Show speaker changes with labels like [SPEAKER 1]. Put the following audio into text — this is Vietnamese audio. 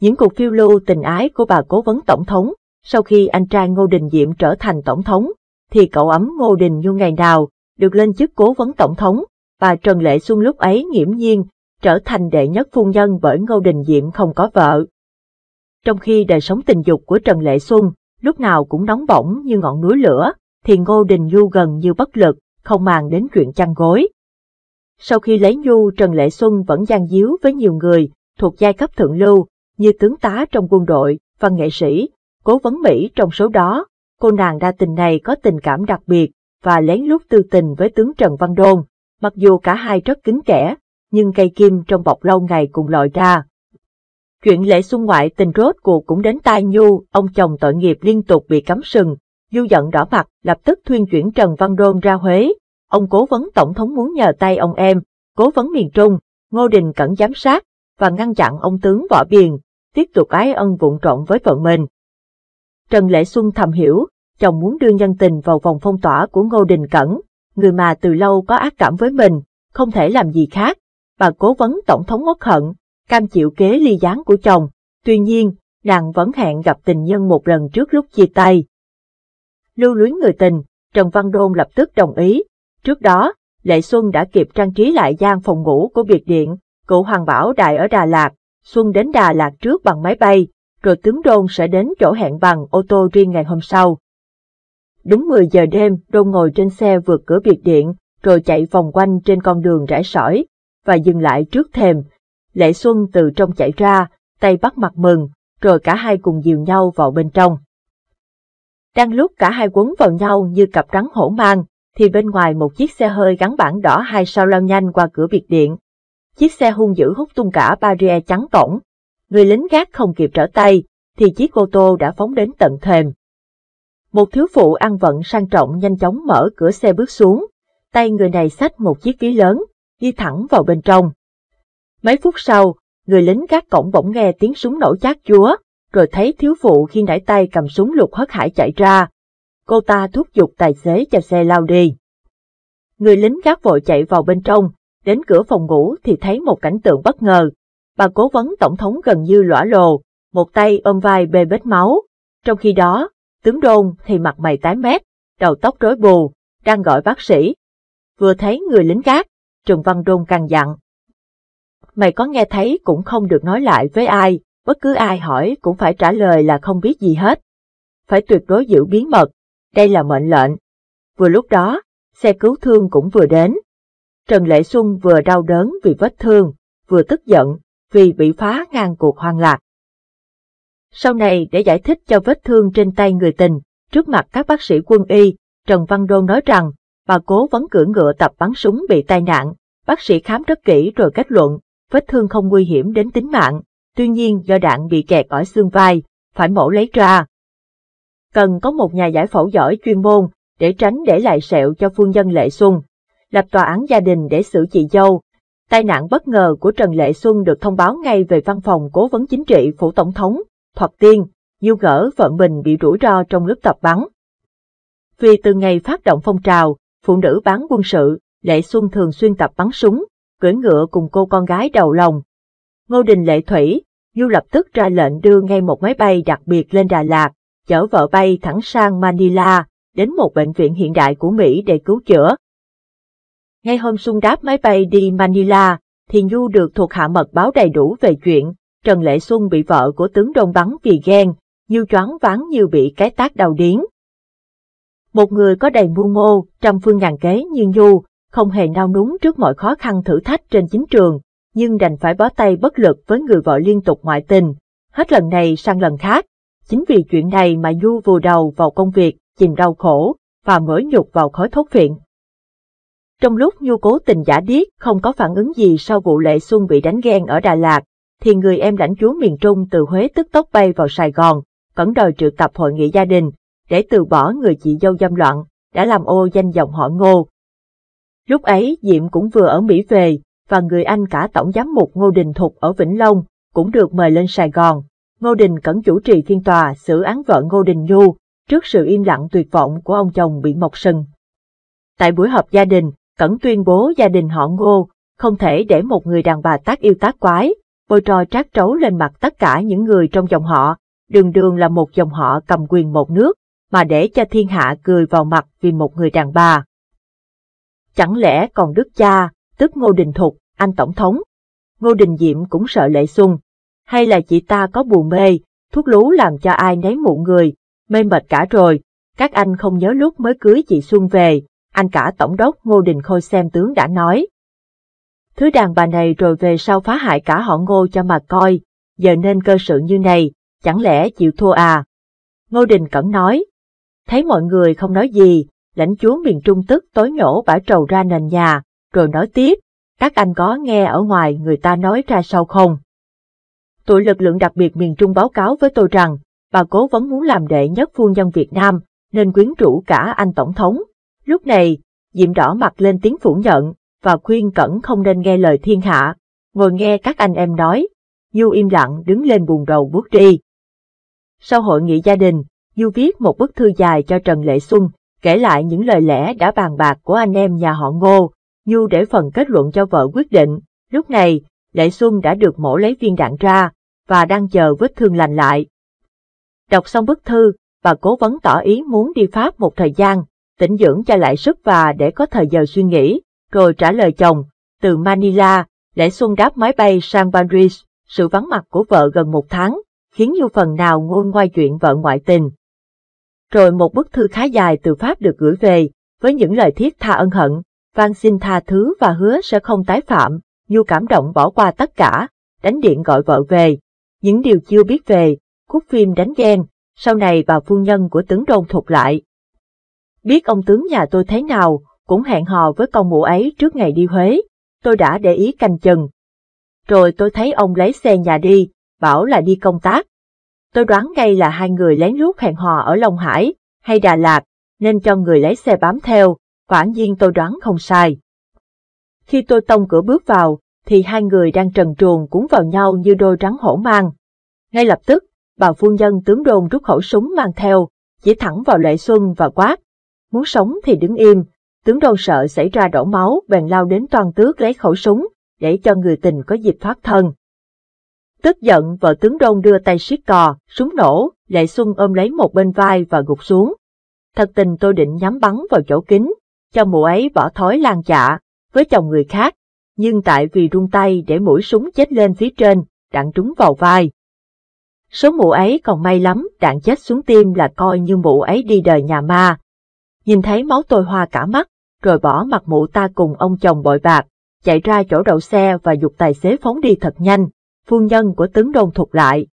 [SPEAKER 1] Những cuộc phiêu lưu tình ái của bà cố vấn tổng thống, sau khi anh trai Ngô Đình Diệm trở thành tổng thống, thì cậu ấm Ngô Đình Nhu ngày nào được lên chức cố vấn tổng thống, và Trần Lệ Xuân lúc ấy nghiễm nhiên trở thành đệ nhất phu nhân bởi Ngô Đình Diệm không có vợ. Trong khi đời sống tình dục của Trần Lệ Xuân lúc nào cũng nóng bỏng như ngọn núi lửa, thì Ngô Đình Nhu gần như bất lực, không màng đến chuyện chăn gối. Sau khi lấy Nhu, Trần Lệ Xuân vẫn gian díu với nhiều người thuộc giai cấp thượng lưu như tướng tá trong quân đội, văn nghệ sĩ, cố vấn Mỹ trong số đó. Cô nàng đa tình này có tình cảm đặc biệt và lén lút tư tình với tướng Trần Văn Đôn, mặc dù cả hai rất kính kẻ, nhưng cây kim trong bọc lâu ngày cùng lòi ra. Chuyện lễ xuân ngoại tình rốt cuộc cũng đến tai Nhu, ông chồng tội nghiệp liên tục bị cắm sừng, Du giận đỏ mặt, lập tức thuyên chuyển Trần Văn Đôn ra Huế. Ông cố vấn tổng thống muốn nhờ tay ông em, cố vấn miền Trung, Ngô Đình cẩn giám sát và ngăn chặn ông tướng Võ Biền, tiếp tục ái ân vụn trộn với vợ mình. Trần Lệ Xuân thầm hiểu, chồng muốn đưa nhân tình vào vòng phong tỏa của Ngô Đình Cẩn, người mà từ lâu có ác cảm với mình, không thể làm gì khác. Bà cố vấn Tổng thống Úc Hận, cam chịu kế ly gián của chồng, tuy nhiên, nàng vẫn hẹn gặp tình nhân một lần trước lúc chia tay. Lưu luyến người tình, Trần Văn Đôn lập tức đồng ý. Trước đó, Lệ Xuân đã kịp trang trí lại gian phòng ngủ của biệt điện, cựu Hoàng Bảo Đại ở Đà Lạt, Xuân đến Đà Lạt trước bằng máy bay, rồi tướng Đôn sẽ đến chỗ hẹn bằng ô tô riêng ngày hôm sau. Đúng 10 giờ đêm, Đôn ngồi trên xe vượt cửa biệt điện, rồi chạy vòng quanh trên con đường rải sỏi, và dừng lại trước thềm. Lễ Xuân từ trong chạy ra, tay bắt mặt mừng, rồi cả hai cùng dìu nhau vào bên trong. Đang lúc cả hai quấn vào nhau như cặp rắn hổ mang, thì bên ngoài một chiếc xe hơi gắn bảng đỏ hai sao lao nhanh qua cửa biệt điện, Chiếc xe hung dữ hút tung cả barrier trắng cổng. Người lính gác không kịp trở tay, thì chiếc ô tô đã phóng đến tận thềm. Một thiếu phụ ăn vận sang trọng nhanh chóng mở cửa xe bước xuống, tay người này xách một chiếc ví lớn, đi thẳng vào bên trong. Mấy phút sau, người lính gác cổng bỗng nghe tiếng súng nổ chát chúa, rồi thấy thiếu phụ khi nãy tay cầm súng lục hất hải chạy ra. Cô ta thúc giục tài xế cho xe lao đi. Người lính gác vội chạy vào bên trong, Đến cửa phòng ngủ thì thấy một cảnh tượng bất ngờ. Bà cố vấn tổng thống gần như lõa lồ, một tay ôm vai bê bết máu. Trong khi đó, tướng đôn thì mặt mày tái mét, đầu tóc rối bù, đang gọi bác sĩ. Vừa thấy người lính gác, Trần Văn Đôn càng dặn. Mày có nghe thấy cũng không được nói lại với ai, bất cứ ai hỏi cũng phải trả lời là không biết gì hết. Phải tuyệt đối giữ bí mật, đây là mệnh lệnh. Vừa lúc đó, xe cứu thương cũng vừa đến, Trần Lệ Xuân vừa đau đớn vì vết thương, vừa tức giận vì bị phá ngang cuộc hoang lạc. Sau này để giải thích cho vết thương trên tay người tình, trước mặt các bác sĩ quân y, Trần Văn Đôn nói rằng bà cố vấn cưỡi ngựa tập bắn súng bị tai nạn, bác sĩ khám rất kỹ rồi kết luận vết thương không nguy hiểm đến tính mạng, tuy nhiên do đạn bị kẹt ở xương vai, phải mổ lấy ra. Cần có một nhà giải phẫu giỏi chuyên môn để tránh để lại sẹo cho Phương dân Lệ Xuân lập tòa án gia đình để xử chị dâu. Tai nạn bất ngờ của Trần Lệ Xuân được thông báo ngay về văn phòng cố vấn chính trị phủ tổng thống, Thoạt Tiên, du Gỡ vợ mình bị rủi ro trong lúc tập bắn. Vì từ ngày phát động phong trào, phụ nữ bán quân sự, Lệ Xuân thường xuyên tập bắn súng, cưỡi ngựa cùng cô con gái đầu lòng. Ngô Đình Lệ Thủy, Du lập tức ra lệnh đưa ngay một máy bay đặc biệt lên Đà Lạt, chở vợ bay thẳng sang Manila, đến một bệnh viện hiện đại của Mỹ để cứu chữa. Ngay hôm sung đáp máy bay đi Manila, thì Nhu được thuộc hạ mật báo đầy đủ về chuyện Trần Lệ Xuân bị vợ của tướng Đông bắn vì ghen, như choáng váng như bị cái tác đầu điến. Một người có đầy mưu mô, trăm phương ngàn kế như Nhu, không hề nao núng trước mọi khó khăn thử thách trên chính trường, nhưng đành phải bó tay bất lực với người vợ liên tục ngoại tình, hết lần này sang lần khác. Chính vì chuyện này mà Du vùi đầu vào công việc, chìm đau khổ và mở nhục vào khói thốt phiện trong lúc Nhu cố tình giả điếc không có phản ứng gì sau vụ Lệ Xuân bị đánh ghen ở Đà Lạt, thì người em lãnh chúa miền Trung từ Huế tức tốc bay vào Sài Gòn, cẩn đòi triệu tập hội nghị gia đình, để từ bỏ người chị dâu dâm loạn, đã làm ô danh dòng họ Ngô. Lúc ấy Diệm cũng vừa ở Mỹ về, và người anh cả tổng giám mục Ngô Đình Thục ở Vĩnh Long cũng được mời lên Sài Gòn. Ngô Đình cẩn chủ trì phiên tòa xử án vợ Ngô Đình Nhu trước sự im lặng tuyệt vọng của ông chồng bị mọc sừng. Tại buổi họp gia đình, Cẩn tuyên bố gia đình họ ngô, không thể để một người đàn bà tác yêu tác quái, bôi tròi trát trấu lên mặt tất cả những người trong dòng họ, đường đường là một dòng họ cầm quyền một nước, mà để cho thiên hạ cười vào mặt vì một người đàn bà. Chẳng lẽ còn đức cha, tức Ngô Đình Thục, anh Tổng thống, Ngô Đình Diệm cũng sợ lệ xuân, hay là chị ta có buồn mê, thuốc lú làm cho ai nấy mụ người, mê mệt cả rồi, các anh không nhớ lúc mới cưới chị Xuân về, anh cả tổng đốc Ngô Đình Khôi xem tướng đã nói. Thứ đàn bà này rồi về sau phá hại cả họ Ngô cho mà coi, giờ nên cơ sự như này, chẳng lẽ chịu thua à? Ngô Đình Cẩn nói, thấy mọi người không nói gì, lãnh chúa miền Trung tức tối nhổ bả trầu ra nền nhà, rồi nói tiếp, các anh có nghe ở ngoài người ta nói ra sao không? Tụi lực lượng đặc biệt miền Trung báo cáo với tôi rằng, bà cố vẫn muốn làm đệ nhất phu nhân Việt Nam, nên quyến rũ cả anh Tổng thống, Lúc này, Diệm đỏ mặt lên tiếng phủ nhận, và khuyên Cẩn không nên nghe lời thiên hạ. Ngồi nghe các anh em nói, Du im lặng đứng lên buồn đầu bước đi. Sau hội nghị gia đình, Du viết một bức thư dài cho Trần Lệ Xuân, kể lại những lời lẽ đã bàn bạc của anh em nhà họ Ngô. Du để phần kết luận cho vợ quyết định. Lúc này, Lệ Xuân đã được mổ lấy viên đạn ra, và đang chờ vết thương lành lại. Đọc xong bức thư, bà cố vấn tỏ ý muốn đi Pháp một thời gian, tĩnh dưỡng cho lại sức và để có thời giờ suy nghĩ, rồi trả lời chồng. Từ Manila, Lễ Xuân đáp máy bay sang Paris, sự vắng mặt của vợ gần một tháng, khiến như phần nào ngôn ngoai chuyện vợ ngoại tình. Rồi một bức thư khá dài từ Pháp được gửi về, với những lời thiết tha ân hận, van xin tha thứ và hứa sẽ không tái phạm, Nhu cảm động bỏ qua tất cả, đánh điện gọi vợ về. Những điều chưa biết về, khúc phim đánh ghen, sau này bà phu nhân của tướng đôn thuộc lại, Biết ông tướng nhà tôi thế nào, cũng hẹn hò với con mụ ấy trước ngày đi Huế. Tôi đã để ý canh chừng. Rồi tôi thấy ông lấy xe nhà đi, bảo là đi công tác. Tôi đoán ngay là hai người lén lút hẹn hò ở Long Hải hay Đà Lạt, nên cho người lấy xe bám theo, quả nhiên tôi đoán không sai. Khi tôi tông cửa bước vào, thì hai người đang trần truồng cuốn vào nhau như đôi rắn hổ mang. Ngay lập tức, bà phu nhân tướng đồn rút khẩu súng mang theo, chỉ thẳng vào Lệ Xuân và quát, muốn sống thì đứng im. Tướng đâu sợ xảy ra đổ máu, bèn lao đến toàn tước lấy khẩu súng, để cho người tình có dịp thoát thân. Tức giận, vợ tướng đôn đưa tay siết cò, súng nổ, Lệ Xuân ôm lấy một bên vai và gục xuống. Thật tình tôi định nhắm bắn vào chỗ kính, cho mụ ấy bỏ thói lan chạ, dạ, với chồng người khác, nhưng tại vì rung tay để mũi súng chết lên phía trên, đạn trúng vào vai. Số mụ ấy còn may lắm, đạn chết xuống tim là coi như mụ ấy đi đời nhà ma, nhìn thấy máu tôi hoa cả mắt, rồi bỏ mặt mụ ta cùng ông chồng bội bạc, chạy ra chỗ đậu xe và dục tài xế phóng đi thật nhanh. Phu nhân của tướng đồn thục lại,